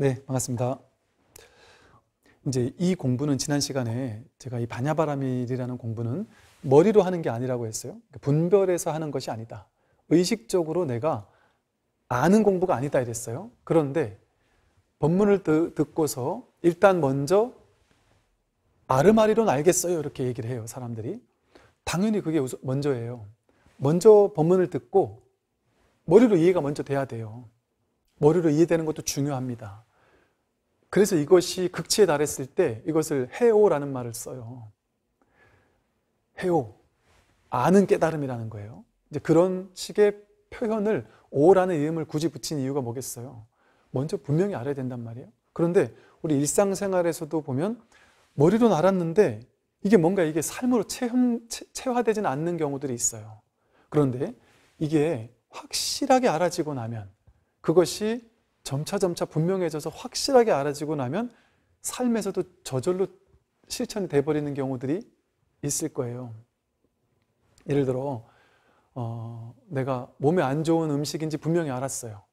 네, 반갑습니다. 이제 이 공부는 지난 시간에 제가 이 반야바라밀이라는 공부는 머리로 하는 게 아니라고 했어요. 그러니까 분별해서 하는 것이 아니다. 의식적으로 내가 아는 공부가 아니다 이랬어요. 그런데 법문을 듣고서 일단 먼저 아르마리론 알겠어요 이렇게 얘기를 해요 사람들이 당연히 그게 먼저예요 먼저 법문을 듣고 머리로 이해가 먼저 돼야 돼요 머리로 이해되는 것도 중요합니다 그래서 이것이 극치에 달했을 때 이것을 해오라는 말을 써요. 해오. 아는 깨달음이라는 거예요. 이제 그런 식의 표현을 오라는 이름을 굳이 붙인 이유가 뭐겠어요? 먼저 분명히 알아야 된단 말이에요. 그런데 우리 일상생활에서도 보면 머리로는 알았는데 이게 뭔가 이게 삶으로 체험, 체화되진 않는 경우들이 있어요. 그런데 이게 확실하게 알아지고 나면 그것이 점차 점차 분명해져서 확실하게 알아지고 나면 삶에서도 저절로 실천이 돼버리는 경우들이 있을 거예요. 예를 들어 어, 내가 몸에 안 좋은 음식인지 분명히 알았어요.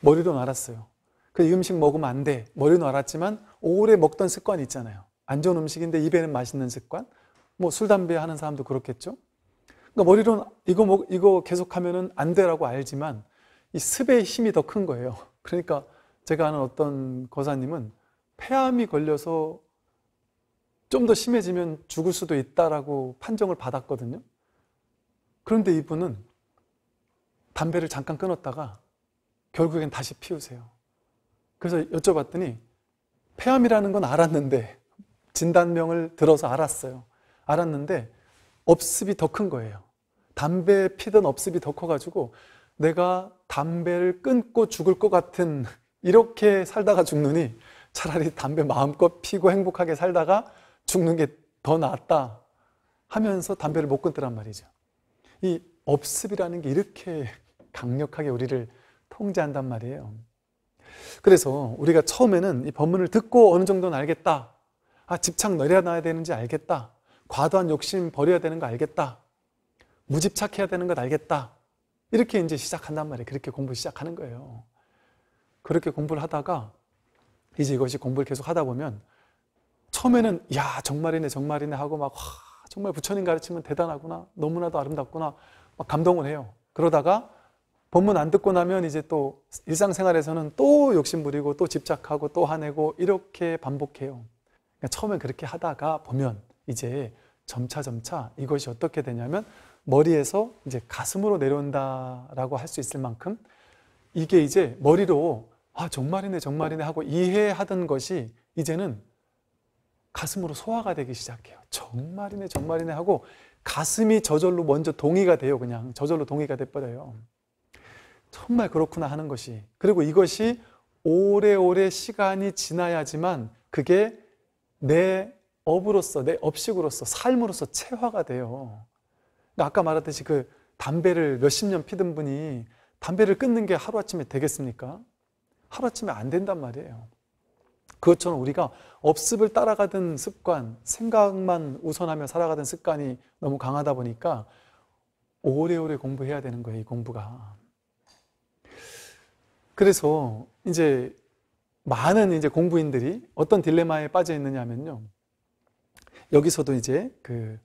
머리도는 알았어요. 그 음식 먹으면 안 돼. 머리는 알았지만 오래 먹던 습관 있잖아요. 안 좋은 음식인데 입에는 맛있는 습관. 뭐 술 담배 하는 사람도 그렇겠죠. 그러니까 머리로는 이거 이거 계속하면안 돼라고 알지만 이 습의 힘이 더 큰 거예요. 그러니까 제가 아는 어떤 거사님은 폐암이 걸려서 좀 더 심해지면 죽을 수도 있다라고 판정을 받았거든요. 그런데 이분은 담배를 잠깐 끊었다가 결국엔 다시 피우세요. 그래서 여쭤봤더니 폐암이라는 건 알았는데 진단명을 들어서 알았어요. 알았는데 업습이 더 큰 거예요. 담배 피던 업습이 더 커가지고 내가 담배를 끊고 죽을 것 같은 이렇게 살다가 죽느니 차라리 담배 마음껏 피고 행복하게 살다가 죽는 게 더 낫다 하면서 담배를 못 끊더란 말이죠. 이 업습이라는 게 이렇게 강력하게 우리를 통제한단 말이에요. 그래서 우리가 처음에는 이 법문을 듣고 어느 정도는 알겠다. 아, 집착 내려놔야 되는지 알겠다. 과도한 욕심 버려야 되는 거 알겠다. 무집착해야 되는 것 알겠다. 이렇게 이제 시작한단 말이에요. 그렇게 공부 시작하는 거예요. 그렇게 공부를 하다가 이제 이것이 공부를 계속 하다 보면 처음에는 야 정말이네 정말이네 하고 막 와, 정말 부처님 가르치면 대단하구나 너무나도 아름답구나 막 감동을 해요. 그러다가 본문 안 듣고 나면 이제 또 일상생활에서는 또 욕심부리고 또 집착하고 또 화내고 이렇게 반복해요. 그러니까 처음엔 그렇게 하다가 보면 이제 점차 점차 이것이 어떻게 되냐면 머리에서 이제 가슴으로 내려온다라고 할 수 있을 만큼 이게 이제 머리로 아 정말이네 정말이네 하고 이해하던 것이 이제는 가슴으로 소화가 되기 시작해요. 정말이네 정말이네 하고 가슴이 저절로 먼저 동의가 돼요. 그냥 저절로 동의가 돼버려요. 정말 그렇구나 하는 것이 그리고 이것이 오래오래 시간이 지나야지만 그게 내 업으로서 내 업식으로서 삶으로서 체화가 돼요. 그러니까 아까 말했듯이 그 담배를 몇십 년 피던 분이 담배를 끊는 게 하루아침에 되겠습니까? 하루아침에 안 된단 말이에요. 그것처럼 우리가 업습을 따라가던 습관, 생각만 우선하며 살아가던 습관이 너무 강하다 보니까 오래오래 공부해야 되는 거예요, 이 공부가. 그래서 이제 많은 이제 공부인들이 어떤 딜레마에 빠져 있느냐면요. 여기서도 이제 그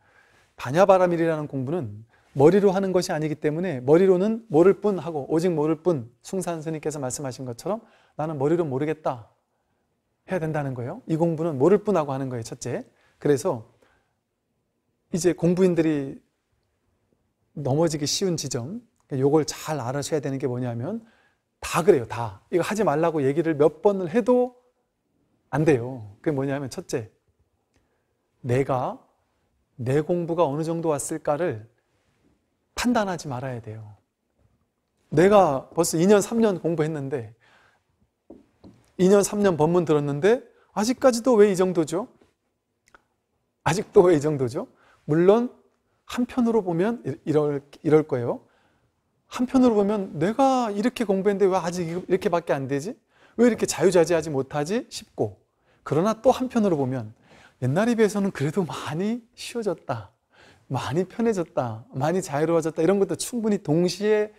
반야바람일이라는 공부는 머리로 하는 것이 아니기 때문에 머리로는 모를 뿐 하고 오직 모를 뿐 숭산 스님께서 말씀하신 것처럼 나는 머리로 모르겠다 해야 된다는 거예요. 이 공부는 모를 뿐 하고 하는 거예요. 첫째. 그래서 이제 공부인들이 넘어지기 쉬운 지점 그러니까 요걸 잘 알아셔야 되는 게 뭐냐면 다 그래요. 다. 이거 하지 말라고 얘기를 몇 번을 해도 안 돼요. 그게 뭐냐면 첫째 내가 내 공부가 어느 정도 왔을까를 판단하지 말아야 돼요. 내가 벌써 2년, 3년 공부했는데, 2년, 3년 법문 들었는데, 아직까지도 왜 이 정도죠? 아직도 왜 이 정도죠? 물론, 한편으로 보면 이럴, 이럴 거예요. 한편으로 보면 내가 이렇게 공부했는데 왜 아직 이렇게밖에 안 되지? 왜 이렇게 자유자재하지 못하지? 싶고. 그러나 또 한편으로 보면 옛날에 비해서는 그래도 많이 쉬워졌다. 많이 편해졌다. 많이 자유로워졌다. 이런 것도 충분히 동시에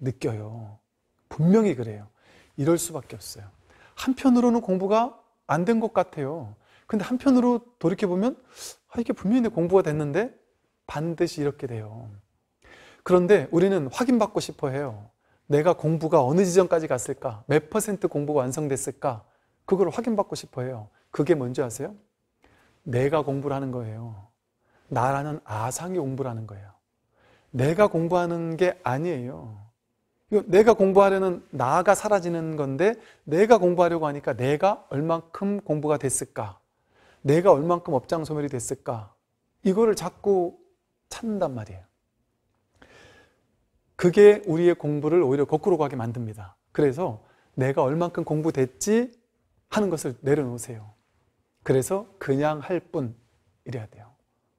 느껴요. 분명히 그래요. 이럴 수밖에 없어요. 한편으로는 공부가 안 된 것 같아요. 근데 한편으로 돌이켜보면, 아, 이게 분명히 내 공부가 됐는데 반드시 이렇게 돼요. 그런데 우리는 확인받고 싶어 해요. 내가 공부가 어느 지점까지 갔을까? 몇 퍼센트 공부가 완성됐을까? 그걸 확인받고 싶어 해요. 그게 뭔지 아세요? 내가 공부를 하는 거예요. 나라는 아상이 공부를 하는 거예요. 내가 공부하는 게 아니에요. 내가 공부하려는 나가 사라지는 건데 내가 공부하려고 하니까 내가 얼만큼 공부가 됐을까? 내가 얼만큼 업장 소멸이 됐을까? 이거를 자꾸 찾는단 말이에요. 그게 우리의 공부를 오히려 거꾸로 가게 만듭니다. 그래서 내가 얼만큼 공부됐지 하는 것을 내려놓으세요. 그래서 그냥 할뿐 이래야 돼요.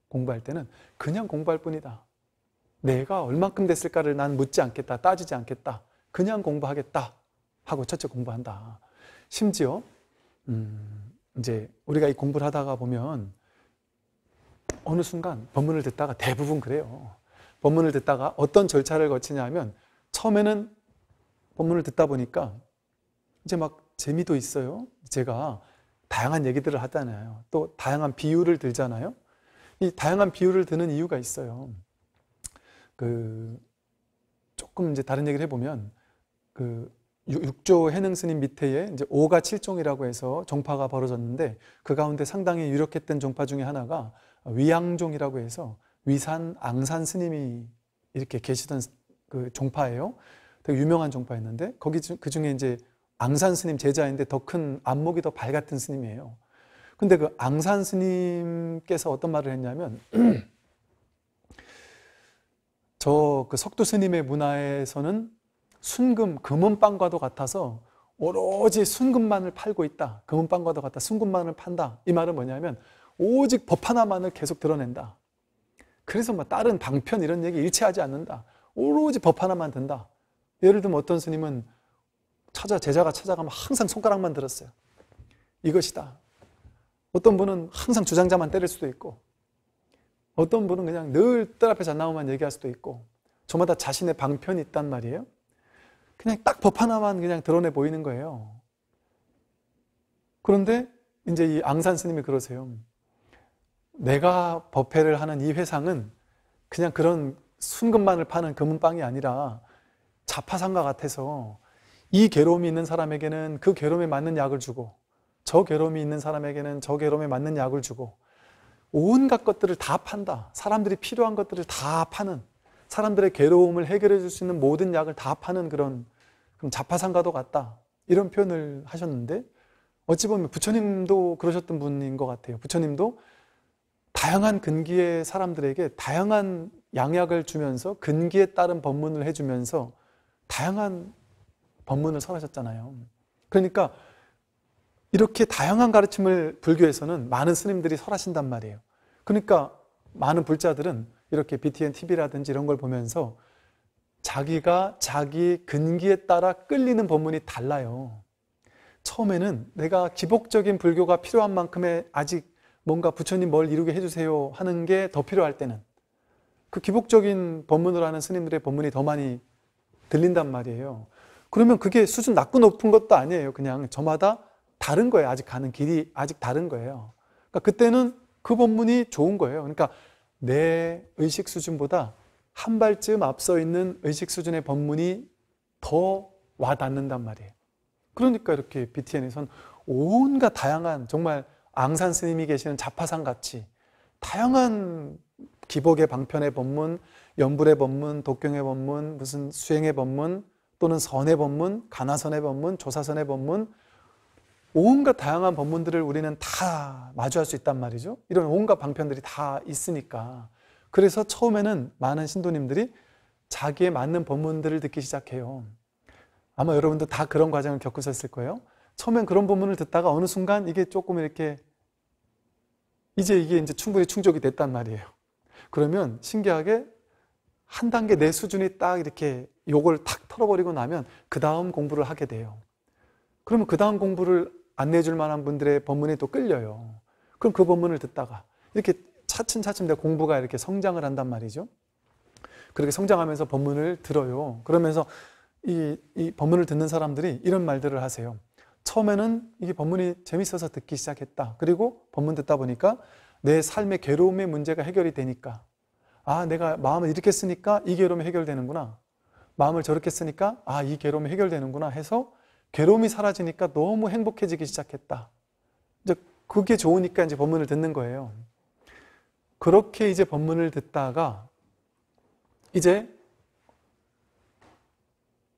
공부할 때는 그냥 공부할 뿐이다. 내가 얼만큼 됐을까를 난 묻지 않겠다. 따지지 않겠다. 그냥 공부하겠다. 하고 첫째 공부한다. 심지어 음, 이제 우리가 이 공부를 하다가 보면 어느 순간 법문을 듣다가 대부분 그래요. 법문을 듣다가 어떤 절차를 거치냐면 처음에는 법문을 듣다 보니까 이제 막 재미도 있어요. 제가 다양한 얘기들을 하잖아요. 또 다양한 비유를 들잖아요. 이 다양한 비유를 드는 이유가 있어요. 그 조금 이제 다른 얘기를 해보면 그육조 해능 스님 밑에에 이제 5가 7종이라고 해서 종파가 벌어졌는데 그 가운데 상당히 유력했던 종파 중에 하나가 위양종이라고 해서 위산 앙산 스님이 이렇게 계시던 그 종파예요. 되게 유명한 종파였는데 거기 그 중에 이제 앙산 스님 제자인데 더 큰 안목이 더 밝았던 스님이에요. 근데 그 앙산 스님께서 어떤 말을 했냐면 저 그 석두 스님의 문화에서는 순금 금은빵과도 같아서 오로지 순금만을 팔고 있다. 금은빵과도 같다. 순금만을 판다. 이 말은 뭐냐면 오직 법 하나만을 계속 드러낸다. 그래서 뭐 다른 방편 이런 얘기 일치하지 않는다. 오로지 법 하나만 든다. 예를 들면 어떤 스님은 찾아 제자가 찾아가면 항상 손가락만 들었어요. 이것이다. 어떤 분은 항상 주장자만 때릴 수도 있고 어떤 분은 그냥 늘 뜰 앞에 잘나오면 얘기할 수도 있고 저마다 자신의 방편이 있단 말이에요. 그냥 딱 법 하나만 그냥 드러내 보이는 거예요. 그런데 이제 이 앙산 스님이 그러세요. 내가 법회를 하는 이 회상은 그냥 그런 순금만을 파는 금은빵이 아니라 자파상과 같아서 이 괴로움이 있는 사람에게는 그 괴로움에 맞는 약을 주고 저 괴로움이 있는 사람에게는 저 괴로움에 맞는 약을 주고 온갖 것들을 다 판다. 사람들이 필요한 것들을 다 파는 사람들의 괴로움을 해결해 줄 수 있는 모든 약을 다 파는 그런 그럼 자파상가도 같다. 이런 표현을 하셨는데 어찌 보면 부처님도 그러셨던 분인 것 같아요. 부처님도 다양한 근기의 사람들에게 다양한 양약을 주면서 근기에 따른 법문을 해주면서 다양한 법문을 설하셨잖아요. 그러니까 이렇게 다양한 가르침을 불교에서는 많은 스님들이 설하신단 말이에요. 그러니까 많은 불자들은 이렇게 BTN TV라든지 이런 걸 보면서 자기가 자기 근기에 따라 끌리는 법문이 달라요. 처음에는 내가 기복적인 불교가 필요한 만큼의 아직 뭔가 부처님 뭘 이루게 해주세요 하는 게 더 필요할 때는 그 기복적인 법문을 하는 스님들의 법문이 더 많이 들린단 말이에요. 그러면 그게 수준 낮고 높은 것도 아니에요. 그냥 저마다 다른 거예요. 아직 가는 길이 아직 다른 거예요. 그러니까 그때는 그 본문이 좋은 거예요. 그러니까 내 의식 수준보다 한 발쯤 앞서 있는 의식 수준의 본문이 더 와닿는단 말이에요. 그러니까 이렇게 BTN에선 온갖 다양한 정말 앙산 스님이 계시는 자파상 같이 다양한 기복의 방편의 법문, 연불의 법문, 독경의 법문, 무슨 수행의 법문, 또는 선의 법문, 가나선의 법문, 조사선의 법문, 온갖 다양한 법문들을 우리는 다 마주할 수 있단 말이죠. 이런 온갖 방편들이 다 있으니까. 그래서 처음에는 많은 신도님들이 자기에 맞는 법문들을 듣기 시작해요. 아마 여러분도 다 그런 과정을 겪으셨을 거예요. 처음엔 그런 법문을 듣다가 어느 순간 이게 조금 이렇게 이제 이게 이제 충분히 충족이 됐단 말이에요. 그러면 신기하게 한 단계 내 수준이 딱 이렇게 요걸 탁 털어버리고 나면 그 다음 공부를 하게 돼요. 그러면 그 다음 공부를 안내해 줄 만한 분들의 법문에 또 끌려요. 그럼 그 법문을 듣다가 이렇게 차츰차츰 내 공부가 이렇게 성장을 한단 말이죠. 그렇게 성장하면서 법문을 들어요. 그러면서 이, 이 법문을 듣는 사람들이 이런 말들을 하세요. 처음에는 이게 법문이 재밌어서 듣기 시작했다. 그리고 법문 듣다 보니까 내 삶의 괴로움의 문제가 해결이 되니까 아 내가 마음을 이렇게 쓰니까 이 괴로움이 해결되는구나. 마음을 저렇게 쓰니까 아, 이 괴로움이 해결되는구나 해서 괴로움이 사라지니까 너무 행복해지기 시작했다. 이제 그게 좋으니까 이제 법문을 듣는 거예요. 그렇게 이제 법문을 듣다가 이제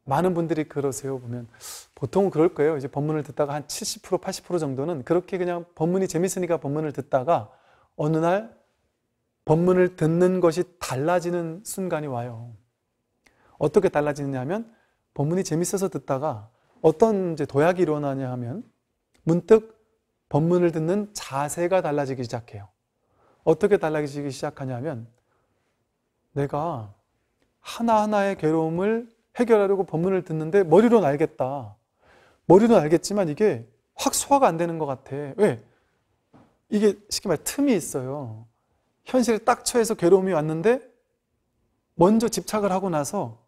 많은 분들이 그러세요. 보면 보통은 그럴 거예요. 이제 법문을 듣다가 한 70%, 80% 정도는 그렇게 그냥 법문이 재밌으니까 법문을 듣다가 어느 날 법문을 듣는 것이 달라지는 순간이 와요. 어떻게 달라지느냐 하면 법문이 재밌어서 듣다가 어떤 이제 도약이 일어나냐 하면 문득 법문을 듣는 자세가 달라지기 시작해요. 어떻게 달라지기 시작하냐면 하 내가 하나하나의 괴로움을 해결하려고 법문을 듣는데 머리로는 알겠다. 머리로는 알겠지만 이게 확 소화가 안 되는 것 같아. 왜? 이게 쉽게 말해 틈이 있어요. 현실에 딱 처해서 괴로움이 왔는데 먼저 집착을 하고 나서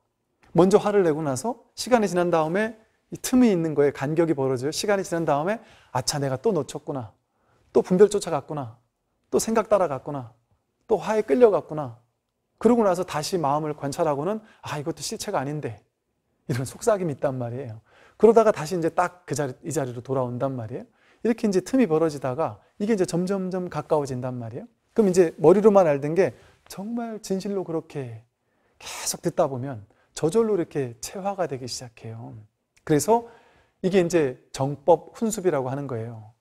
먼저 화를 내고 나서 시간이 지난 다음에 이 틈이 있는 거에 간격이 벌어져요. 시간이 지난 다음에 아차 내가 또 놓쳤구나. 또 분별 쫓아갔구나. 또 생각 따라갔구나. 또 화에 끌려갔구나. 그러고 나서 다시 마음을 관찰하고는 아 이것도 실체가 아닌데 이런 속삭임이 있단 말이에요. 그러다가 다시 이제 딱 그 자리 이 자리로 돌아온단 말이에요. 이렇게 이제 틈이 벌어지다가 이게 이제 점점점 가까워진단 말이에요. 그럼 이제 머리로만 알던 게 정말 진실로 그렇게 계속 듣다 보면 저절로 이렇게 체화가 되기 시작해요. 그래서 이게 이제 정법 훈습이라고 하는 거예요.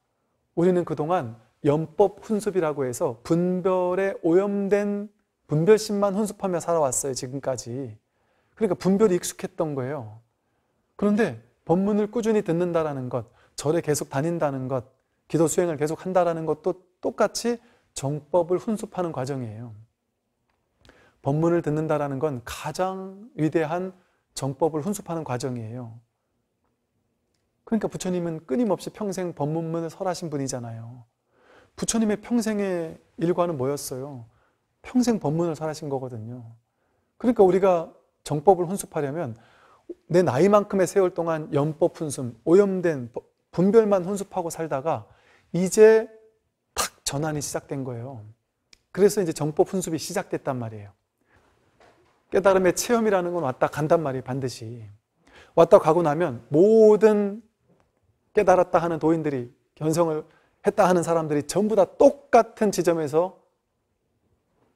우리는 그동안 연법 훈습이라고 해서 분별에 오염된 분별심만 훈습하며 살아왔어요, 지금까지. 그러니까 분별이 익숙했던 거예요. 그런데 법문을 꾸준히 듣는다라는 것, 절에 계속 다닌다는 것, 기도 수행을 계속 한다라는 것도 똑같이 정법을 훈습하는 과정이에요. 법문을 듣는다라는 건 가장 위대한 정법을 훈습하는 과정이에요. 그러니까 부처님은 끊임없이 평생 법문문을 설하신 분이잖아요. 부처님의 평생의 일과는 뭐였어요? 평생 법문을 설하신 거거든요. 그러니까 우리가 정법을 훈습하려면 내 나이만큼의 세월 동안 연법 훈습, 오염된 분별만 훈습하고 살다가 이제 탁 전환이 시작된 거예요. 그래서 이제 정법 훈습이 시작됐단 말이에요. 깨달음의 체험이라는 건 왔다 간단 말이에요, 반드시. 왔다 가고 나면 모든 깨달았다 하는 도인들이 견성을 했다 하는 사람들이 전부 다 똑같은 지점에서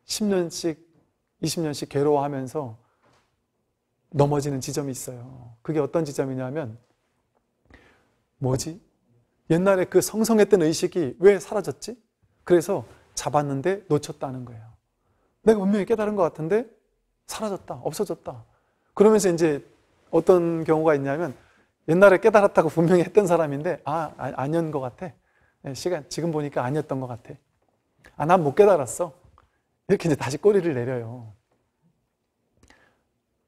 10년씩, 20년씩 괴로워하면서 넘어지는 지점이 있어요. 그게 어떤 지점이냐면, 뭐지? 옛날에 그 성성했던 의식이 왜 사라졌지? 그래서 잡았는데 놓쳤다는 거예요. 내가 분명히 깨달은 것 같은데 사라졌다. 없어졌다. 그러면서 이제 어떤 경우가 있냐면 옛날에 깨달았다고 분명히 했던 사람인데 아, 아니었는 것 같아. 네, 시간 지금 보니까 아니었던 것 같아. 아, 난 못 깨달았어. 이렇게 이제 다시 꼬리를 내려요.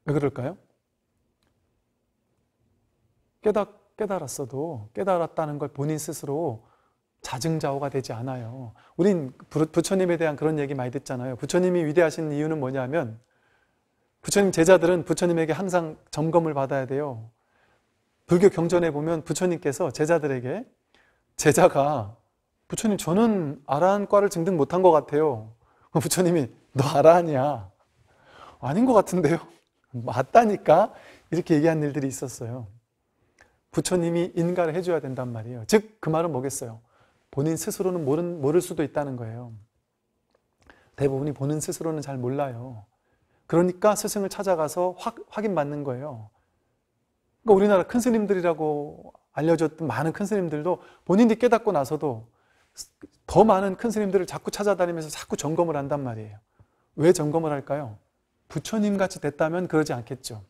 왜 그럴까요? 깨닫, 깨달았어도 깨달았다는 걸 본인 스스로 자증자오가 되지 않아요. 우린 부처님에 대한 그런 얘기 많이 듣잖아요. 부처님이 위대하신 이유는 뭐냐면 부처님 제자들은 부처님에게 항상 점검을 받아야 돼요. 불교 경전에 보면 부처님께서 제자들에게 제자가 부처님 저는 아라한과를 증득 못한 것 같아요. 부처님이 너아라하냐 아닌 것 같은데요. 맞다니까 이렇게 얘기한 일들이 있었어요. 부처님이 인가를 해줘야 된단 말이에요. 즉 그 말은 뭐겠어요. 본인 스스로는 모른, 모를 수도 있다는 거예요. 대부분이 본인 스스로는 잘 몰라요. 그러니까 스승을 찾아가서 확, 확인받는 거예요. 그러니까 우리나라 큰 스님들이라고 알려졌던 많은 큰 스님들도 본인이 깨닫고 나서도 더 많은 큰 스님들을 자꾸 찾아다니면서 자꾸 점검을 한단 말이에요. 왜 점검을 할까요? 부처님 같이 됐다면 그러지 않겠죠.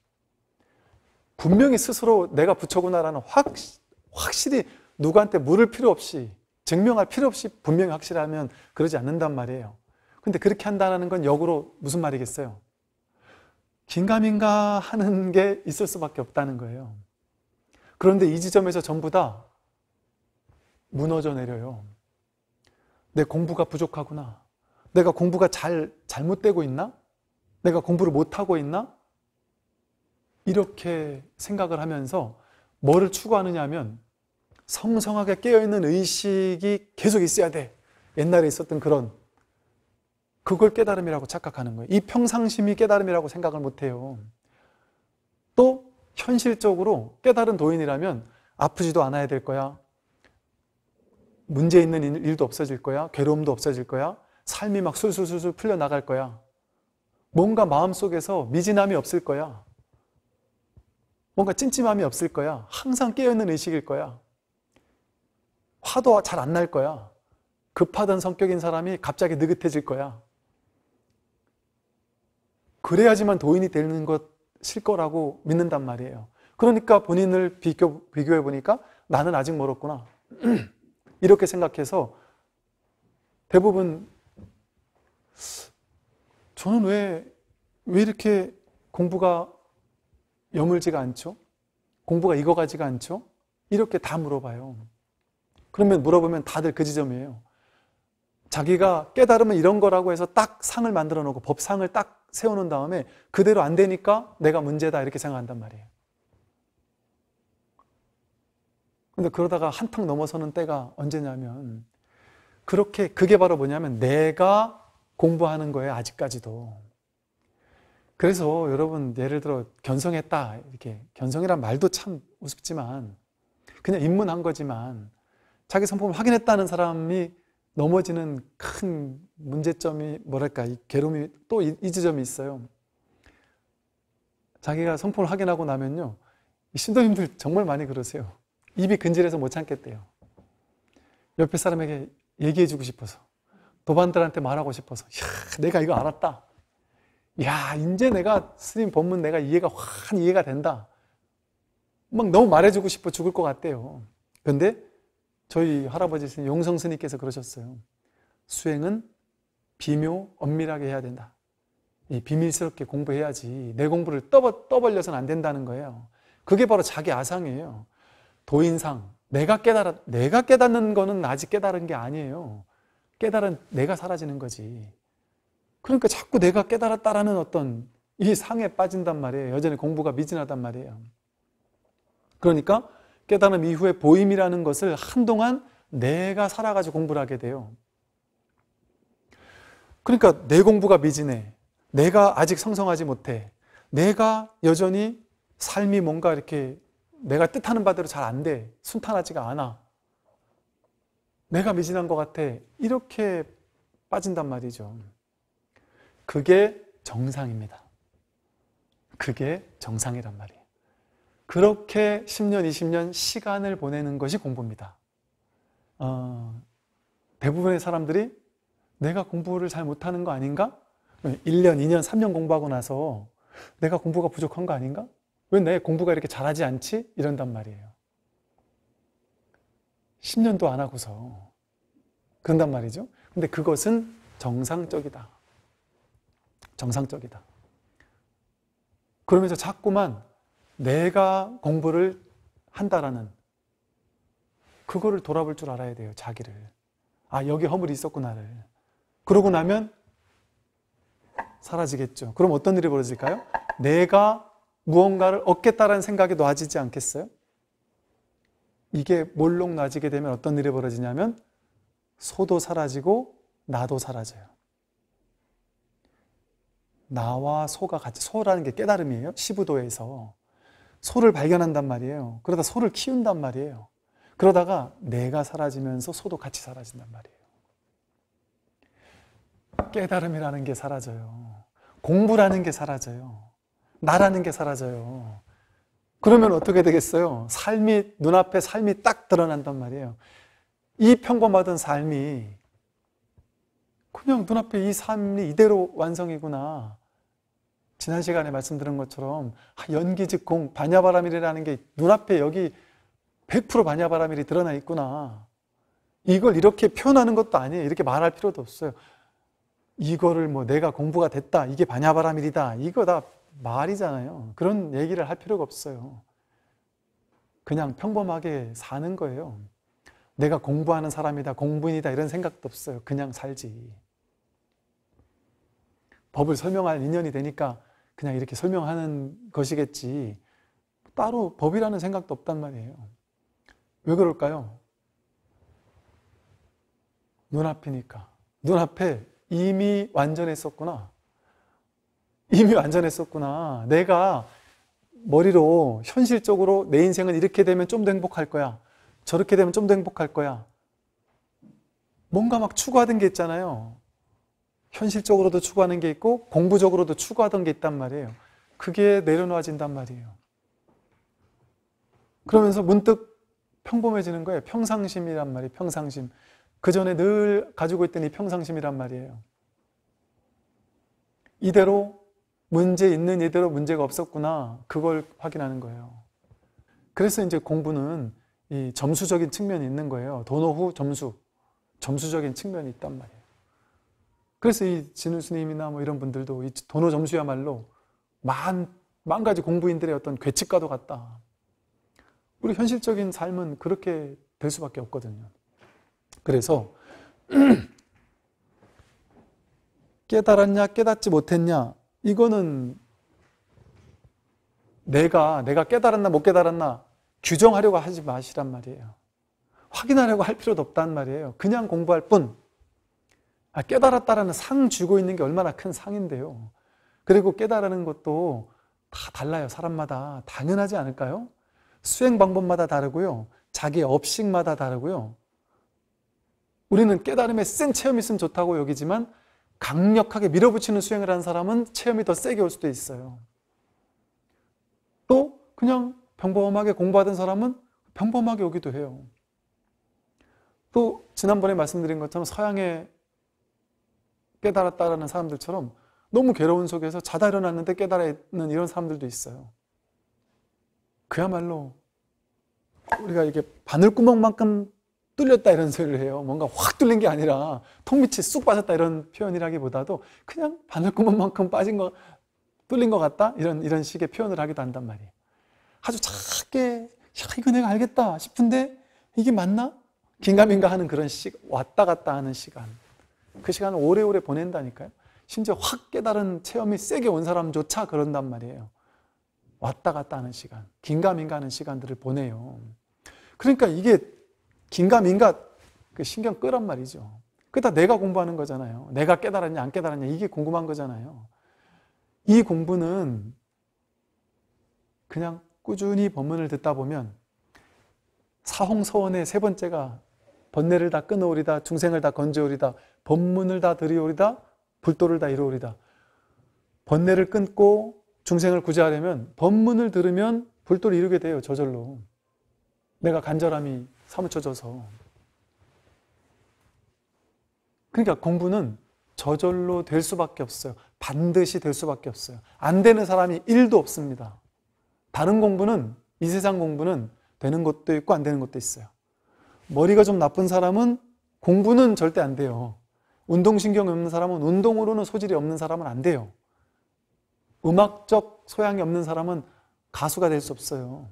분명히 스스로 내가 부처구나라는 확, 확실히 누구한테 물을 필요 없이 증명할 필요 없이 분명히 확실하면 그러지 않는단 말이에요. 근데 그렇게 한다는 건 역으로 무슨 말이겠어요? 긴가민가 하는 게 있을 수밖에 없다는 거예요. 그런데 이 지점에서 전부 다 무너져 내려요. 내 공부가 부족하구나. 내가 공부가 잘, 잘못되고 있나? 내가 공부를 못하고 있나? 이렇게 생각을 하면서 뭐를 추구하느냐 하면 성성하게 깨어있는 의식이 계속 있어야 돼. 옛날에 있었던 그런 그걸 깨달음이라고 착각하는 거예요. 이 평상심이 깨달음이라고 생각을 못 해요. 또 현실적으로 깨달은 도인이라면 아프지도 않아야 될 거야. 문제 있는 일도 없어질 거야. 괴로움도 없어질 거야. 삶이 막 술술술술 풀려나갈 거야. 뭔가 마음속에서 미진함이 없을 거야. 뭔가 찜찜함이 없을 거야. 항상 깨어있는 의식일 거야. 화도 잘 안 날 거야. 급하던 성격인 사람이 갑자기 느긋해질 거야. 그래야지만 도인이 되는 것일 거라고 믿는단 말이에요. 그러니까 본인을 비교, 비교해 보니까 나는 아직 멀었구나. 이렇게 생각해서 대부분 저는 왜, 왜 이렇게 공부가 여물지가 않죠? 공부가 익어가지가 않죠? 이렇게 다 물어봐요. 그러면 물어보면 다들 그 지점이에요. 자기가 깨달으면 이런 거라고 해서 딱 상을 만들어 놓고 법상을 딱 세워놓은 다음에 그대로 안 되니까 내가 문제다 이렇게 생각한단 말이에요. 근데 그러다가 한 턱 넘어서는 때가 언제냐면 그렇게 그게 바로 뭐냐면 내가 공부하는 거예요 아직까지도. 그래서 여러분 예를 들어 견성했다 이렇게 견성이란 말도 참 우습지만 그냥 입문한 거지만 자기 성품을 확인했다는 사람이 넘어지는 큰 문제점이 뭐랄까 이 괴로움이 또 이 지점이 있어요. 자기가 성품을 확인하고 나면요. 신도님들 정말 많이 그러세요. 입이 근질해서 못 참겠대요. 옆에 사람에게 얘기해주고 싶어서 도반들한테 말하고 싶어서 야 내가 이거 알았다. 야 이제 내가 스님 법문 내가 이해가 확 이해가 된다. 막 너무 말해주고 싶어 죽을 것 같대요. 그데 저희 할아버지 스 용성 스님께서 그러셨어요. 수행은 비묘 엄밀하게 해야 된다. 이 비밀스럽게 공부해야지 내 공부를 떠버, 떠벌려서는 안 된다는 거예요. 그게 바로 자기 아상이에요. 도인상 내가 깨달았 내가 깨닫는 거는 아직 깨달은 게 아니에요. 깨달은 내가 사라지는 거지. 그러니까 자꾸 내가 깨달았다라는 어떤 이 상에 빠진단 말이에요. 여전히 공부가 미진하단 말이에요. 그러니까 깨달음 이후에 보임이라는 것을 한동안 내가 살아가지고 공부를 하게 돼요. 그러니까 내 공부가 미진해. 내가 아직 성성하지 못해. 내가 여전히 삶이 뭔가 이렇게 내가 뜻하는 바대로 잘 안 돼. 순탄하지가 않아. 내가 미진한 것 같아. 이렇게 빠진단 말이죠. 그게 정상입니다. 그게 정상이란 말이에요. 그렇게 10년, 20년 시간을 보내는 것이 공부입니다. 어, 대부분의 사람들이 내가 공부를 잘 못하는 거 아닌가? 1년, 2년, 3년 공부하고 나서 내가 공부가 부족한 거 아닌가? 왜 내 공부가 이렇게 잘하지 않지? 이런단 말이에요. 10년도 안 하고서 그런단 말이죠. 근데 그것은 정상적이다. 정상적이다. 그러면서 자꾸만 내가 공부를 한다라는 그거를 돌아볼 줄 알아야 돼요. 자기를. 아, 여기 허물이 있었구나를. 그러고 나면 사라지겠죠. 그럼 어떤 일이 벌어질까요? 내가 무언가를 얻겠다라는 생각이 놔지지 않겠어요? 이게 몰록 놔지게 되면 어떤 일이 벌어지냐면 소도 사라지고 나도 사라져요. 나와 소가 같이 소라는 게 깨달음이에요. 시부도에서 소를 발견한단 말이에요. 그러다 소를 키운단 말이에요. 그러다가 내가 사라지면서 소도 같이 사라진단 말이에요. 깨달음이라는 게 사라져요. 공부라는 게 사라져요. 나라는 게 사라져요. 그러면 어떻게 되겠어요? 삶이, 눈앞에 삶이 딱 드러난단 말이에요. 이 평범하던 삶이 그냥 눈앞에 이 삶이 이대로 완성이구나. 지난 시간에 말씀드린 것처럼 연기 즉공 반야바라밀이라는 게 눈앞에 여기 100% 반야바라밀이 드러나 있구나. 이걸 이렇게 표현하는 것도 아니에요. 이렇게 말할 필요도 없어요. 이거를 뭐 내가 공부가 됐다. 이게 반야바라밀이다. 이거 다 말이잖아요. 그런 얘기를 할 필요가 없어요. 그냥 평범하게 사는 거예요. 내가 공부하는 사람이다, 공부인이다 이런 생각도 없어요. 그냥 살지. 법을 설명할 인연이 되니까 그냥 이렇게 설명하는 것이겠지 따로 법이라는 생각도 없단 말이에요. 왜 그럴까요? 눈앞이니까. 눈앞에 이미 완전했었구나. 이미 완전했었구나. 내가 머리로 현실적으로 내 인생은 이렇게 되면 좀 더 행복할 거야. 저렇게 되면 좀 더 행복할 거야. 뭔가 막 추구하던 게 있잖아요. 현실적으로도 추구하는 게 있고 공부적으로도 추구하던 게 있단 말이에요. 그게 내려놓아진단 말이에요. 그러면서 문득 평범해지는 거예요. 평상심이란 말이 에요 평상심. 그 전에 늘 가지고 있던 이 평상심이란 말이에요. 이대로 문제 있는 이대로 문제가 없었구나. 그걸 확인하는 거예요. 그래서 이제 공부는 이 점수적인 측면이 있는 거예요. 도노후 점수. 점수적인 측면이 있단 말이에요. 그래서 이 진우 스님이나 뭐 이런 분들도 이 도노 점수야말로 만, 만 가지 공부인들의 어떤 괴측과도 같다. 우리 현실적인 삶은 그렇게 될 수밖에 없거든요. 그래서 깨달았냐 깨닫지 못했냐 이거는 내가 내가 깨달았나 못 깨달았나 규정하려고 하지 마시란 말이에요. 확인하려고 할 필요도 없단 말이에요. 그냥 공부할 뿐 아, 깨달았다라는 상 주고 있는 게 얼마나 큰 상인데요. 그리고 깨달는 아 것도 다 달라요. 사람마다 당연하지 않을까요? 수행 방법마다 다르고요. 자기 업식마다 다르고요. 우리는 깨달음에 센 체험이 있으면 좋다고 여기지만 강력하게 밀어붙이는 수행을 한 사람은 체험이 더 세게 올 수도 있어요. 또 그냥 평범하게 공부하던 사람은 평범하게 오기도 해요. 또 지난번에 말씀드린 것처럼 서양의 깨달았다라는 사람들처럼 너무 괴로운 속에서 자다 일어났는데 깨달아 있는 이런 사람들도 있어요. 그야말로 우리가 이렇게 바늘구멍만큼 뚫렸다 이런 소리를 해요. 뭔가 확 뚫린 게 아니라 턱밑이 쑥 빠졌다 이런 표현이라기보다도 그냥 바늘구멍만큼 빠진 거 뚫린 것 같다 이런 이런 식의 표현을 하기도 한단 말이에요. 아주 작게 야 이거 내가 알겠다 싶은데 이게 맞나? 긴가민가 하는 그런 시 왔다 갔다 하는 시간. 그 시간을 오래오래 보낸다니까요. 심지어 확 깨달은 체험이 세게 온 사람조차 그런단 말이에요. 왔다 갔다 하는 시간, 긴가민가 하는 시간들을 보내요. 그러니까 이게 긴가민가 그 신경 끄란 말이죠. 그다 내가 공부하는 거잖아요. 내가 깨달았냐 안 깨달았냐 이게 궁금한 거잖아요. 이 공부는 그냥 꾸준히 법문을 듣다 보면 사홍서원의 세 번째가 번뇌를 다 끊어오리다 중생을 다 건져오리다 법문을 다드리오리다 불도를 다 이루오리다 번뇌를 끊고 중생을 구제하려면 법문을 들으면 불도를 이루게 돼요 저절로 내가 간절함이 사무쳐져서 그러니까 공부는 저절로 될 수밖에 없어요 반드시 될 수밖에 없어요 안 되는 사람이 1도 없습니다 다른 공부는 이 세상 공부는 되는 것도 있고 안 되는 것도 있어요 머리가 좀 나쁜 사람은 공부는 절대 안 돼요 운동신경이 없는 사람은 운동으로는 소질이 없는 사람은 안 돼요. 음악적 소양이 없는 사람은 가수가 될 수 없어요.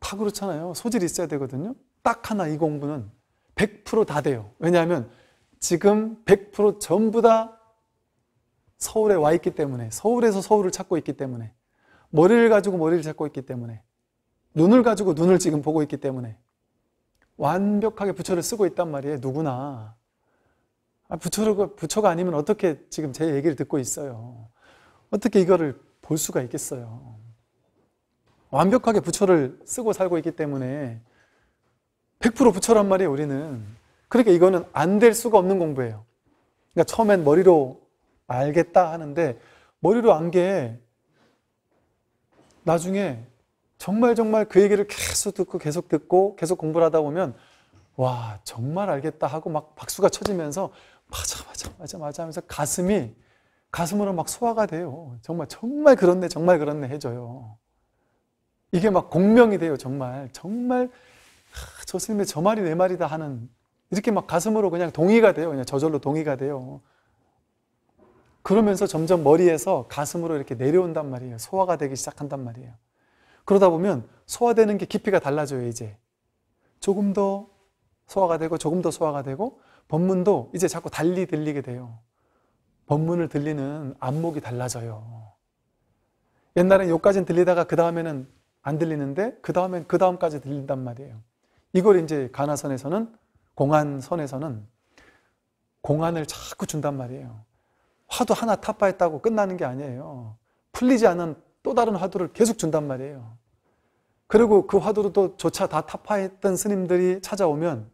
다 그렇잖아요. 소질이 있어야 되거든요. 딱 하나 이 공부는 100%다 돼요. 왜냐하면 지금 100% 전부 다 서울에 와 있기 때문에 서울에서 서울을 찾고 있기 때문에 머리를 가지고 머리를 찾고 있기 때문에 눈을 가지고 눈을 지금 보고 있기 때문에 완벽하게 부처를 쓰고 있단 말이에요. 누구나. 아, 부처가, 부처가 아니면 어떻게 지금 제 얘기를 듣고 있어요. 어떻게 이거를 볼 수가 있겠어요. 완벽하게 부처를 쓰고 살고 있기 때문에 100% 부처란 말이에요, 우리는. 그러니까 이거는 안 될 수가 없는 공부예요. 그러니까 처음엔 머리로 알겠다 하는데 머리로 안 게 나중에 정말 정말 그 얘기를 계속 듣고 계속 듣고 계속 공부를 하다 보면 와 정말 알겠다 하고 막 박수가 쳐지면서 맞아 맞아 맞아 맞아 하면서 가슴이 가슴으로 막 소화가 돼요. 정말 정말 그렇네 정말 그렇네 해줘요. 이게 막 공명이 돼요 정말 정말 하, 저 스님의 저 말이 내 말이다 하는 이렇게 막 가슴으로 그냥 동의가 돼요 그냥 저절로 동의가 돼요. 그러면서 점점 머리에서 가슴으로 이렇게 내려온단 말이에요. 소화가 되기 시작한단 말이에요. 그러다 보면 소화되는 게 깊이가 달라져요, 이제. 조금 더 소화가 되고, 조금 더 소화가 되고, 법문도 이제 자꾸 달리 들리게 돼요. 법문을 들리는 안목이 달라져요. 옛날엔 요까진 들리다가 그 다음에는 안 들리는데, 그 다음엔 그 다음까지 들린단 말이에요. 이걸 이제 가나선에서는, 공안선에서는 공안을 자꾸 준단 말이에요. 화도 하나 타파했다고 끝나는 게 아니에요. 풀리지 않은 또 다른 화두를 계속 준단 말이에요. 그리고 그 화두를 또 조차 다 타파했던 스님들이 찾아오면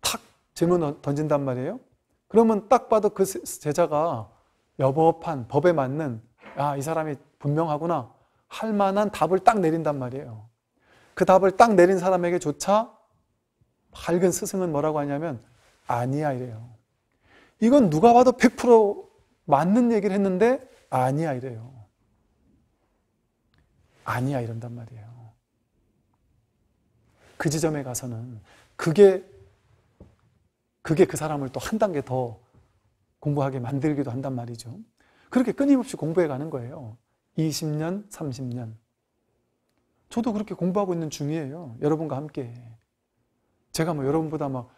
탁 질문 던진단 말이에요. 그러면 딱 봐도 그 제자가 여법한 법에 맞는 아, 이 사람이 분명하구나 할 만한 답을 딱 내린단 말이에요. 그 답을 딱 내린 사람에게조차 밝은 스승은 뭐라고 하냐면 아니야 이래요. 이건 누가 봐도 100% 맞는 얘기를 했는데 아니야 이래요. 아니야 이런단 말이에요. 그 지점에 가서는 그게 그게 그 사람을 또 한 단계 더 공부하게 만들기도 한단 말이죠. 그렇게 끊임없이 공부해 가는 거예요. 20년, 30년. 저도 그렇게 공부하고 있는 중이에요. 여러분과 함께. 제가 뭐 여러분보다 막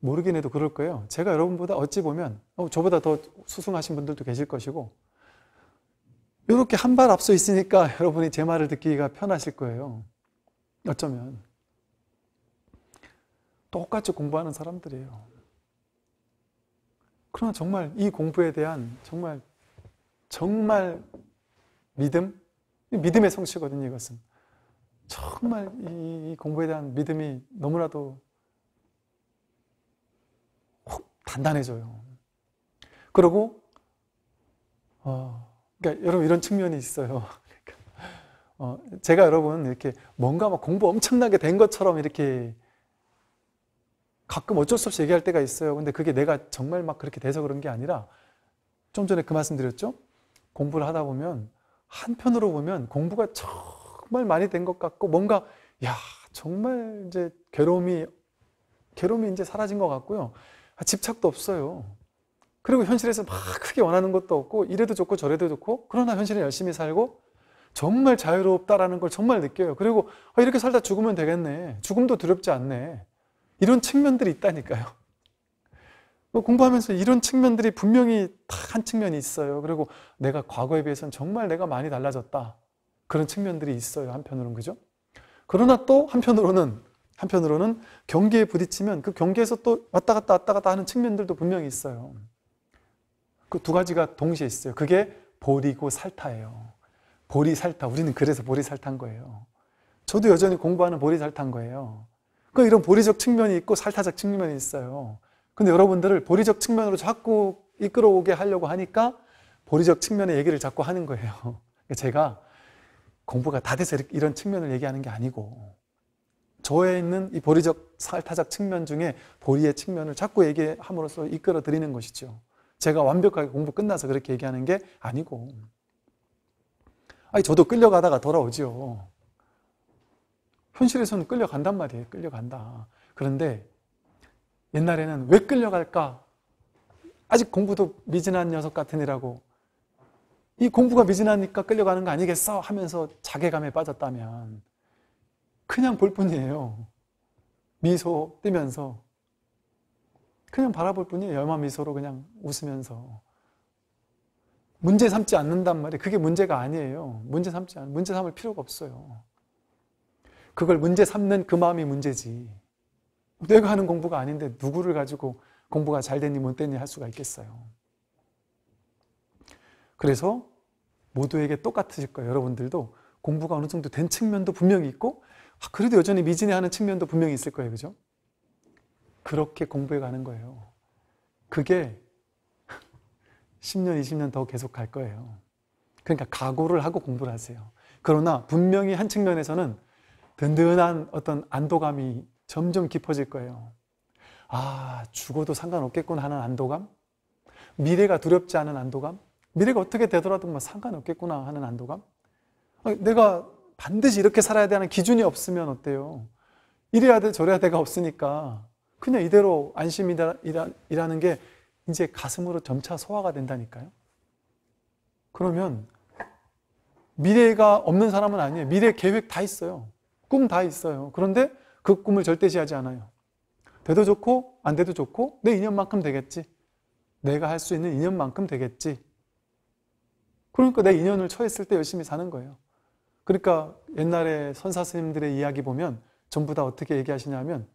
모르긴 해도 그럴 거예요. 제가 여러분보다 어찌 보면 어, 저보다 더 수승하신 분들도 계실 것이고 이렇게 한 발 앞서 있으니까 여러분이 제 말을 듣기가 편하실 거예요. 어쩌면. 똑같이 공부하는 사람들이에요. 그러나 정말 이 공부에 대한 정말, 정말 믿음? 믿음의 성취거든요, 이것은. 정말 이 공부에 대한 믿음이 너무나도 단단해져요. 그리고, 어, 그러니까 여러분 이런 측면이 있어요. 그러니까 어, 제가 여러분 이렇게 뭔가 막 공부 엄청나게 된 것처럼 이렇게 가끔 어쩔 수 없이 얘기할 때가 있어요. 근데 그게 내가 정말 막 그렇게 돼서 그런 게 아니라 좀 전에 그 말씀드렸죠? 공부를 하다 보면 한편으로 보면 공부가 정말 많이 된 것 같고 뭔가 야 정말 이제 괴로움이 괴로움이 이제 사라진 것 같고요. 아, 집착도 없어요. 그리고 현실에서 막 크게 원하는 것도 없고 이래도 좋고 저래도 좋고 그러나 현실에 열심히 살고 정말 자유롭다라는 걸 정말 느껴요. 그리고 아, 이렇게 살다 죽으면 되겠네. 죽음도 두렵지 않네. 이런 측면들이 있다니까요. 뭐 공부하면서 이런 측면들이 분명히 다 한 측면이 있어요. 그리고 내가 과거에 비해서는 정말 내가 많이 달라졌다. 그런 측면들이 있어요. 한편으로는 그죠? 그러나 또 한편으로는 한편으로는 경계에 부딪히면 그 경계에서 또 왔다 갔다 왔다 갔다 하는 측면들도 분명히 있어요. 그두 가지가 동시에 있어요. 그게 보리고 살타예요. 보리살타. 우리는 그래서 보리살타인 거예요. 저도 여전히 공부하는 보리살타인 거예요. 그 이런 보리적 측면이 있고 살타적 측면이 있어요. 근데 여러분들을 보리적 측면으로 자꾸 이끌어오게 하려고 하니까 보리적 측면의 얘기를 자꾸 하는 거예요. 그러니까 제가 공부가 다 돼서 이런 측면을 얘기하는 게 아니고 저에 있는 이 보리적 살타적 측면 중에 보리의 측면을 자꾸 얘기함으로써 이끌어 드리는 것이죠. 제가 완벽하게 공부 끝나서 그렇게 얘기하는 게 아니고 아니 저도 끌려가다가 돌아오지요. 현실에서는 끌려간단 말이에요. 끌려간다. 그런데 옛날에는 왜 끌려갈까? 아직 공부도 미진한 녀석 같으니라고 이 공부가 미진하니까 끌려가는 거 아니겠어? 하면서 자괴감에 빠졌다면 그냥 볼 뿐이에요. 미소 띄면서 그냥 바라볼 뿐이에요. 열마 미소로 그냥 웃으면서. 문제 삼지 않는단 말이에요. 그게 문제가 아니에요. 문제 삼지 않, 문제 삼을 필요가 없어요. 그걸 문제 삼는 그 마음이 문제지. 내가 하는 공부가 아닌데 누구를 가지고 공부가 잘 됐니 못 됐니 할 수가 있겠어요. 그래서 모두에게 똑같으실 거예요. 여러분들도 공부가 어느 정도 된 측면도 분명히 있고, 아, 그래도 여전히 미진해하는 측면도 분명히 있을 거예요. 그죠? 그렇게 공부해 가는 거예요. 그게 10년, 20년 더 계속 갈 거예요. 그러니까 각오를 하고 공부를 하세요. 그러나 분명히 한 측면에서는 든든한 어떤 안도감이 점점 깊어질 거예요. 아, 죽어도 상관없겠구나 하는 안도감? 미래가 두렵지 않은 안도감? 미래가 어떻게 되더라도 뭐 상관없겠구나 하는 안도감? 아, 내가 반드시 이렇게 살아야 되는 기준이 없으면 어때요? 이래야 돼, 저래야 돼가 없으니까 그냥 이대로 안심이라는 게 이제 가슴으로 점차 소화가 된다니까요. 그러면 미래가 없는 사람은 아니에요. 미래 계획 다 있어요. 꿈 다 있어요. 그런데 그 꿈을 절대시하지 않아요. 돼도 좋고 안 돼도 좋고 내 인연만큼 되겠지. 내가 할 수 있는 인연만큼 되겠지. 그러니까 내 인연을 처했을 때 열심히 사는 거예요. 그러니까 옛날에 선사 스님들의 이야기 보면 전부 다 어떻게 얘기하시냐면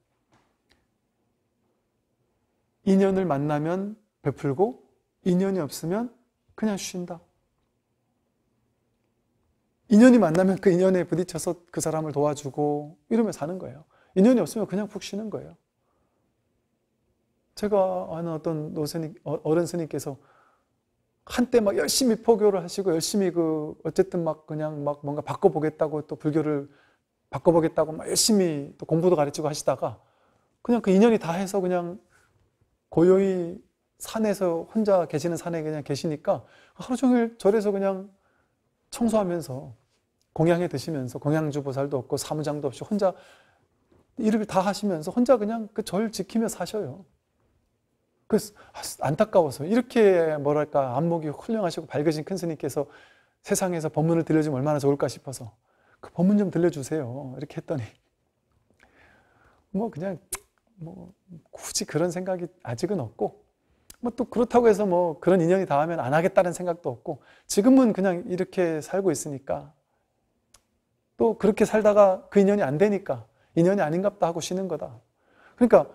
인연을 만나면 베풀고 인연이 없으면 그냥 쉰다. 인연이 만나면 그 인연에 부딪혀서 그 사람을 도와주고 이러면 사는 거예요. 인연이 없으면 그냥 푹 쉬는 거예요. 제가 아는 어떤 노스님, 어, 어른 스님께서 한때 막 열심히 포교를 하시고 열심히 그 어쨌든 막 그냥 막 뭔가 바꿔보겠다고 또 불교를 바꿔보겠다고 막 열심히 또 공부도 가르치고 하시다가 그냥 그 인연이 다 해서 그냥 고요히 산에서 혼자 계시는 산에 그냥 계시니까 하루 종일 절에서 그냥 청소하면서 공양해 드시면서 공양주보살도 없고 사무장도 없이 혼자 일을 다 하시면서 혼자 그냥 그 절 지키며 사셔요. 그래서 아, 안타까워서 이렇게 뭐랄까 안목이 훌륭하시고 밝으신 큰 스님께서 세상에서 법문을 들려주면 얼마나 좋을까 싶어서 그 법문 좀 들려주세요. 이렇게 했더니 뭐 그냥 뭐 굳이 그런 생각이 아직은 없고 뭐 또 그렇다고 해서 뭐 그런 인연이 닿으면 안 하겠다는 생각도 없고 지금은 그냥 이렇게 살고 있으니까 또 그렇게 살다가 그 인연이 안 되니까 인연이 아닌갑다 하고 쉬는 거다. 그러니까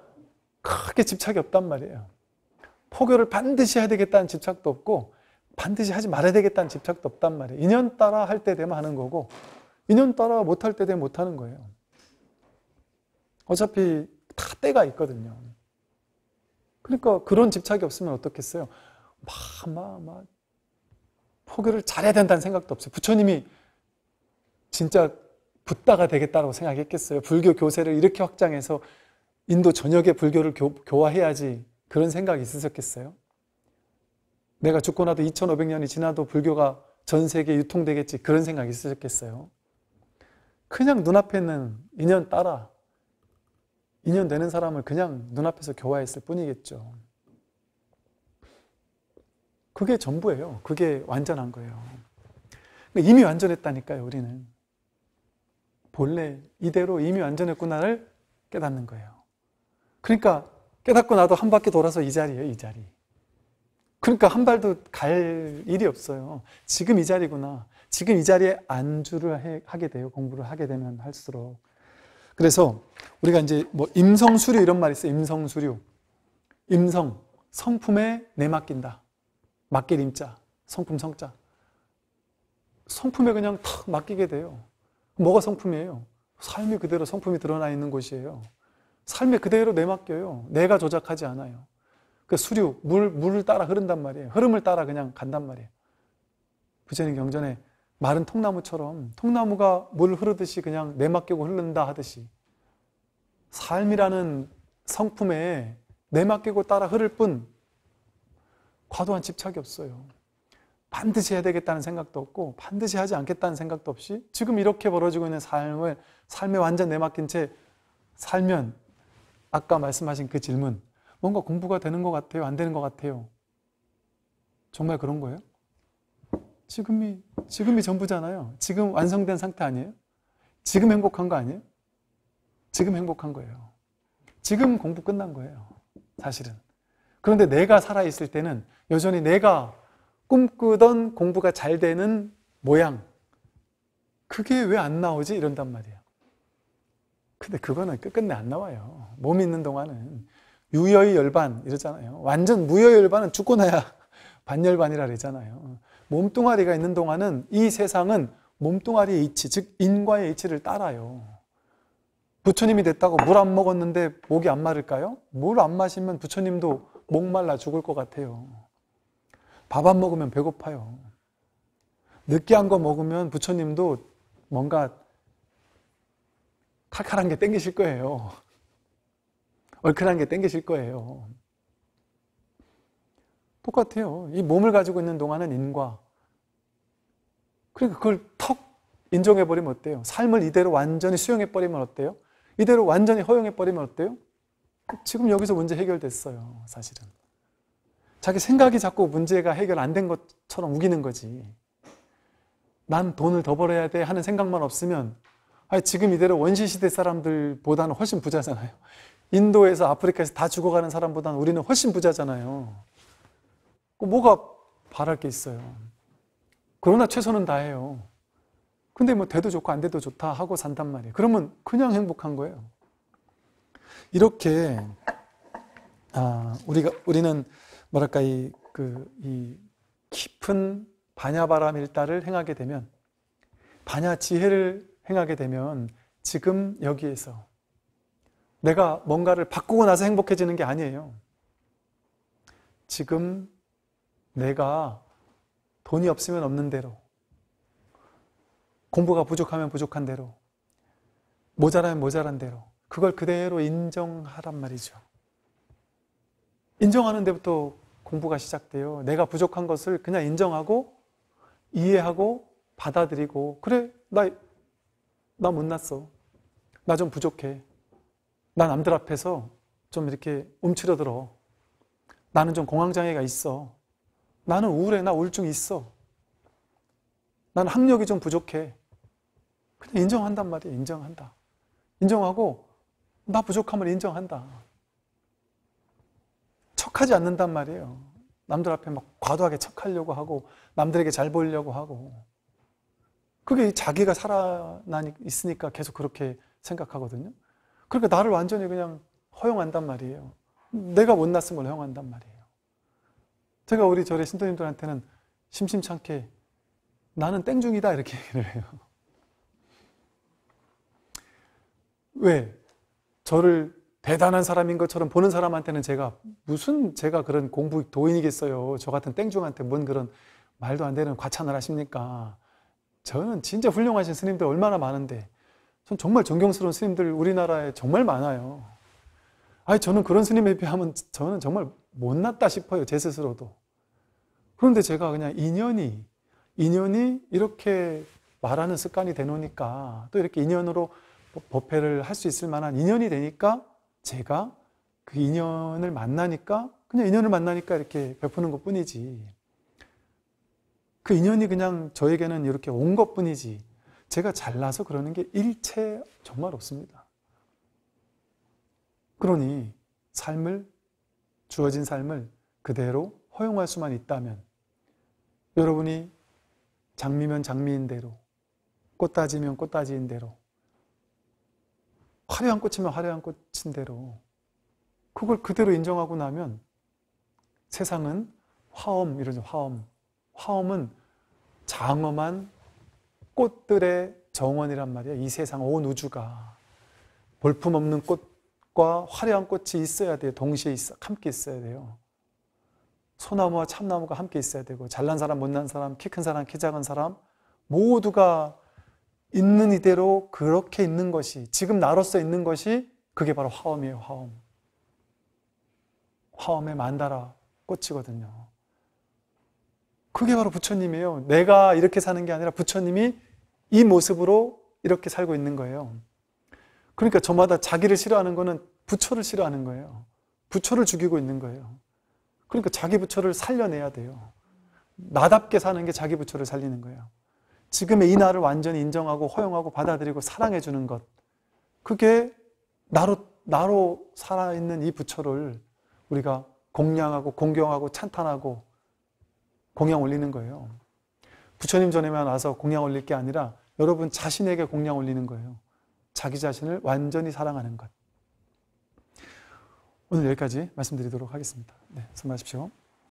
크게 집착이 없단 말이에요. 포교를 반드시 해야 되겠다는 집착도 없고 반드시 하지 말아야 되겠다는 집착도 없단 말이에요. 인연 따라 할 때 되면 하는 거고 인연 따라 못 할 때 되면 못 하는 거예요. 어차피 다 때가 있거든요. 그러니까 그런 집착이 없으면 어떻겠어요? 막, 막, 막, 포교를 잘해야 된다는 생각도 없어요. 부처님이 진짜 붓다가 되겠다고 생각했겠어요. 불교 교세를 이렇게 확장해서 인도 전역에 불교를 교, 교화해야지 그런 생각이 있으셨겠어요? 내가 죽고 나도 2500년이 지나도 불교가 전 세계에 유통되겠지 그런 생각이 있으셨겠어요? 그냥 눈앞에 는 인연 따라 인연 되는 사람을 그냥 눈앞에서 교화했을 뿐이겠죠. 그게 전부예요. 그게 완전한 거예요. 이미 완전했다니까요, 우리는. 본래 이대로 이미 완전했구나를 깨닫는 거예요. 그러니까 깨닫고 나도 한 바퀴 돌아서 이 자리예요, 이 자리. 그러니까 한 발도 갈 일이 없어요. 지금 이 자리구나. 지금 이 자리에 안주를 하게 돼요. 공부를 하게 되면 할수록. 그래서 우리가 이제 뭐 임성수류 이런 말이 있어요. 임성수류. 임성, 성품에 내맡긴다. 맡길 임자, 성품 성자. 성품에 그냥 탁 맡기게 돼요. 뭐가 성품이에요? 삶이 그대로 성품이 드러나 있는 곳이에요. 삶에 그대로 내맡겨요. 내가 조작하지 않아요. 그 수류, 물, 물을 따라 흐른단 말이에요. 흐름을 따라 그냥 간단 말이에요. 부처님 경전에 마른 통나무처럼 통나무가 물 흐르듯이 그냥 내맡기고 흐른다 하듯이 삶이라는 성품에 내맡기고 따라 흐를 뿐 과도한 집착이 없어요. 반드시 해야 되겠다는 생각도 없고 반드시 하지 않겠다는 생각도 없이 지금 이렇게 벌어지고 있는 삶을 삶에 완전 내맡긴 채 살면 아까 말씀하신 그 질문 뭔가 공부가 되는 것 같아요? 안 되는 것 같아요? 정말 그런 거예요? 지금이, 지금이 전부잖아요. 지금 완성된 상태 아니에요? 지금 행복한 거 아니에요? 지금 행복한 거예요. 지금 공부 끝난 거예요. 사실은. 그런데 내가 살아있을 때는 여전히 내가 꿈꾸던 공부가 잘 되는 모양. 그게 왜 안 나오지? 이런단 말이에요. 근데 그거는 끝끝내 안 나와요. 몸 있는 동안은. 유여의 열반 이러잖아요. 완전 무여의 열반은 죽고 나야 반열반이라 그러잖아요. 몸뚱아리가 있는 동안은 이 세상은 몸뚱아리의 이치, 즉 인과의 이치를 따라요. 부처님이 됐다고 물 안 먹었는데 목이 안 마를까요? 물 안 마시면 부처님도 목말라 죽을 것 같아요. 밥 안 먹으면 배고파요. 느끼한 거 먹으면 부처님도 뭔가 칼칼한 게 땡기실 거예요. 얼큰한 게 땡기실 거예요. 똑같아요. 이 몸을 가지고 있는 동안은 인과. 그러니까 그걸 턱 인정해버리면 어때요? 삶을 이대로 완전히 수용해버리면 어때요? 이대로 완전히 허용해버리면 어때요? 그 지금 여기서 문제 해결됐어요, 사실은. 자기 생각이 자꾸 문제가 해결 안 된 것처럼 우기는 거지. 난 돈을 더 벌어야 돼 하는 생각만 없으면, 아니, 지금 이대로 원시시대 사람들보다는 훨씬 부자잖아요. 인도에서 아프리카에서 다 죽어가는 사람보다는 우리는 훨씬 부자잖아요. 그 뭐가 바랄 게 있어요. 그러나 최선은 다해요. 근데 뭐 돼도 좋고 안 돼도 좋다 하고 산단 말이에요. 그러면 그냥 행복한 거예요. 이렇게 아, 우리가 우리는 뭐랄까 이 그이 그, 깊은 반야바람일다를 행하게 되면 반야 지혜를 행하게 되면 지금 여기에서 내가 뭔가를 바꾸고 나서 행복해지는 게 아니에요. 지금 내가 돈이 없으면 없는 대로, 공부가 부족하면 부족한 대로, 모자라면 모자란 대로, 그걸 그대로 인정하란 말이죠. 인정하는 데부터 공부가 시작돼요. 내가 부족한 것을 그냥 인정하고, 이해하고, 받아들이고, 그래, 나, 나 못났어. 나 좀 부족해. 나 남들 앞에서 좀 이렇게 움츠려들어. 나는 좀 공황장애가 있어. 나는 우울해. 나 우울증 있어. 난 학력이 좀 부족해. 그냥 인정한단 말이야. 인정한다. 인정하고 나 부족함을 인정한다. 척하지 않는단 말이에요. 남들 앞에 막 과도하게 척하려고 하고 남들에게 잘 보이려고 하고 그게 자기가 살아나 있으니까 계속 그렇게 생각하거든요. 그러니까 나를 완전히 그냥 허용한단 말이에요. 내가 못났음을 허용한단 말이에요. 제가 우리 절의 신도님들한테는 심심찮게 나는 땡중이다 이렇게 얘기를 해요. 왜? 저를 대단한 사람인 것처럼 보는 사람한테는 제가 무슨 제가 그런 공부 도인이겠어요. 저 같은 땡중한테 뭔 그런 말도 안 되는 과찬을 하십니까? 저는 진짜 훌륭하신 스님들 얼마나 많은데 전 정말 존경스러운 스님들 우리나라에 정말 많아요. 아니 저는 그런 스님에 비하면 저는 정말 못났다 싶어요. 제 스스로도. 그런데 제가 그냥 인연이, 인연이 이렇게 말하는 습관이 되노니까 또 이렇게 인연으로 법회를 할 수 있을 만한 인연이 되니까 제가 그 인연을 만나니까 그냥 인연을 만나니까 이렇게 베푸는 것 뿐이지. 그 인연이 그냥 저에게는 이렇게 온 것 뿐이지. 제가 잘나서 그러는 게 일체 정말 없습니다. 그러니 삶을 주어진 삶을 그대로 허용할 수만 있다면 여러분이 장미면 장미인 대로 꽃다지면 꽃다지인 대로 화려한 꽃이면 화려한 꽃인 대로 그걸 그대로 인정하고 나면 세상은 화엄 이러죠 화엄 화엄은 장엄한 꽃들의 정원이란 말이야 이 세상 온 우주가 볼품없는 꽃 꽃과 화려한 꽃이 있어야 돼요. 동시에 있어, 함께 있어야 돼요. 소나무와 참나무가 함께 있어야 되고 잘난 사람, 못난 사람, 키 큰 사람, 키 작은 사람 모두가 있는 이대로 그렇게 있는 것이 지금 나로서 있는 것이 그게 바로 화엄이에요. 화엄. 화엄의 만다라 꽃이거든요. 그게 바로 부처님이에요. 내가 이렇게 사는 게 아니라 부처님이 이 모습으로 이렇게 살고 있는 거예요. 그러니까 저마다 자기를 싫어하는 거는 부처를 싫어하는 거예요. 부처를 죽이고 있는 거예요. 그러니까 자기 부처를 살려내야 돼요. 나답게 사는 게 자기 부처를 살리는 거예요. 지금의 이 나를 완전히 인정하고 허용하고 받아들이고 사랑해 주는 것. 그게 나로 나로 살아 있는 이 부처를 우리가 공양하고 공경하고 찬탄하고 공양 올리는 거예요. 부처님 전에만 와서 공양 올릴 게 아니라 여러분 자신에게 공양 올리는 거예요. 자기 자신을 완전히 사랑하는 것. 오늘 여기까지 말씀드리도록 하겠습니다. 네, 수고하십시오.